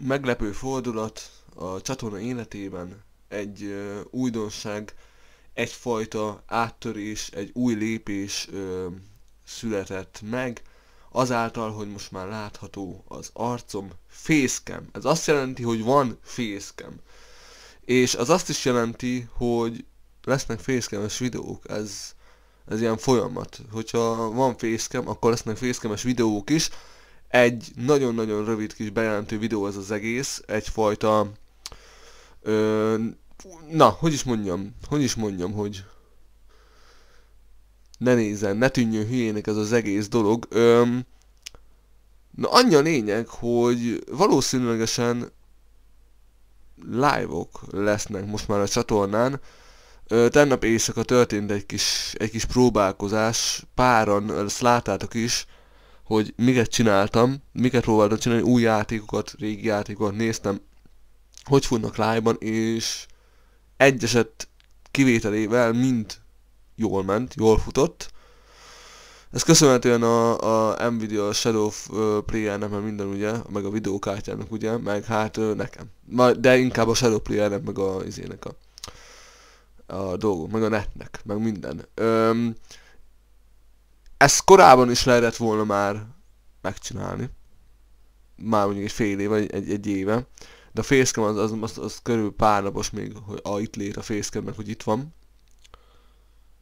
meglepő fordulat a csatorna életében, egy uh, újdonság, egyfajta áttörés, egy új lépés uh, született meg, azáltal, hogy most már látható az arcom, fészkem. Ez azt jelenti, hogy van fészkem. És az azt is jelenti, hogy lesznek fészkemes videók, ez, ez ilyen folyamat. Hogyha van fészkem, akkor lesznek fészkemes videók is, egy nagyon-nagyon rövid kis bejelentő videó ez az egész, egyfajta... Ö, na, hogy is mondjam, hogy is mondjam, hogy ne nézzen, ne tűnjön hülyének ez az egész dolog. Ö, na annyi a lényeg, hogy valószínűlegesen live-ok -ok lesznek most már a csatornán. Ö, tennap éjszaka történt egy kis, egy kis próbálkozás, páran ezt láttátok is, hogy miket csináltam, miket próbáltam csinálni, új játékokat, régi játékokat néztem, hogy futnak live és egyeset kivételével mind jól ment, jól futott. Ez köszönhetően a, a Nvidia Shadow Player-nek, mert minden ugye, meg a videókártyának ugye, meg hát nekem. De inkább a Shadow Player-nek, meg a izének a, a dolgok, meg a netnek, meg minden. Öm, ezt korábban is lehetett volna már megcsinálni. Már mondjuk egy fél év, vagy egy, egy éve. De a fészkem az, az, az, az körül pár napos még, hogy a, itt lét a fészkem, meg hogy itt van.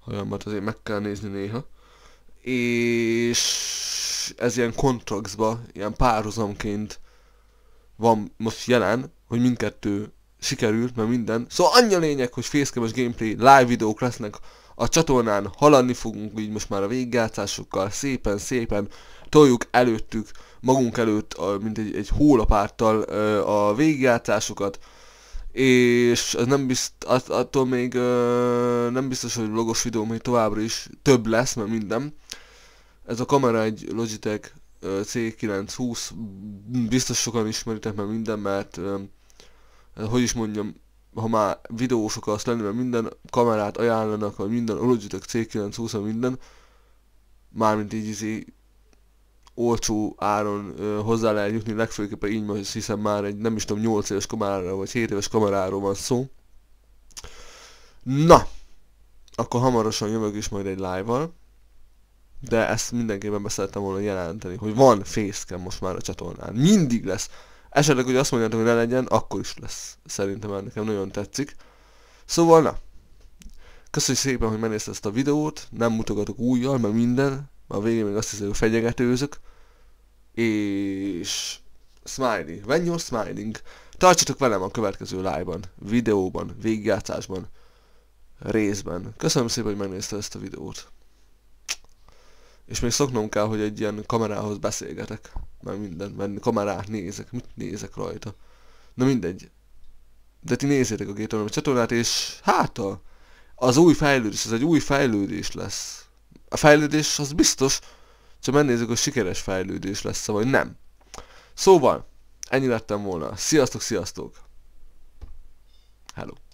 Hajambat azért meg kell nézni néha. És ez ilyen kontraxba, ilyen párhuzamként van most jelen, hogy mindkettő sikerült, mert minden. Szóval annyi a lényeg, hogy fészkemes gameplay, live videók lesznek a csatornán haladni fogunk így most már a végigjátszásokkal szépen-szépen toljuk előttük, magunk előtt, mint egy, egy hólapárttal a végigjátszásokat, és az nem biztos, att, attól még nem biztos, hogy vlogos videó még továbbra is több lesz, mert minden. Ez a kamera egy Logitech C920, biztos sokan ismeritek, mert minden, mert hogy is mondjam, ha már videós akarsz lenni, mert minden kamerát ajánlanak, vagy minden Logitech C920, minden, mármint így izé olcsó áron ö, hozzá lehet jutni, legfőképpen így, most hiszem már egy nem is tudom 8 éves kamerára vagy 7 éves kameráról van szó. Na, akkor hamarosan jövök is majd egy live-val, de ezt mindenképpen beszéltem volna jelenteni, hogy van facecam most már a csatornán. Mindig lesz. Esetleg hogy azt mondjátok, hogy ne legyen, akkor is lesz. Szerintem már nekem nagyon tetszik. Szóval na. Köszönjük szépen, hogy megnézted ezt a videót. Nem mutogatok újjal, mert minden. ma a végén még azt hiszem, hogy fenyegetőzök. És... Smiley. When you're smiling. Tartsatok velem a következő live-ban, videóban, végigjátszásban, részben. Köszönöm szépen, hogy megnézted ezt a videót. És még szoknom kell, hogy egy ilyen kamerához beszélgetek meg mindent mert kamerát nézek, mit nézek rajta. Na mindegy. De ti nézzétek a Gatorama csatornát, és hát a, az új fejlődés, ez egy új fejlődés lesz. A fejlődés az biztos, csak megnézzük, hogy sikeres fejlődés lesz vagy nem. Szóval, ennyi lettem volna. Sziasztok, sziasztok! Hello!